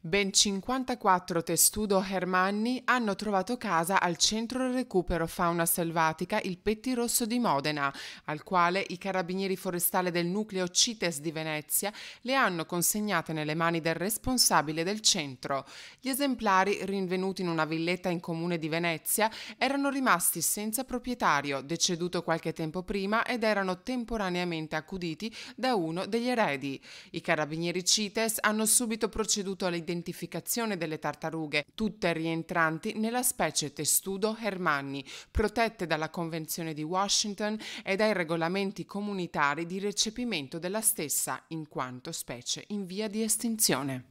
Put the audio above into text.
Ben 54 testudo hermanni hanno trovato casa al centro recupero fauna selvatica il Petti Rosso di Modena, al quale i carabinieri forestali del nucleo CITES di Venezia le hanno consegnate nelle mani del responsabile del centro. Gli esemplari, rinvenuti in una villetta in comune di Venezia, erano rimasti senza proprietario, deceduto qualche tempo prima ed erano temporaneamente accuditi da uno degli eredi. I carabinieri CITES hanno subito proceduto alle identificazione delle tartarughe, tutte rientranti nella specie Testudo hermanni, protette dalla Convenzione di Washington e dai regolamenti comunitari di recepimento della stessa in quanto specie in via di estinzione.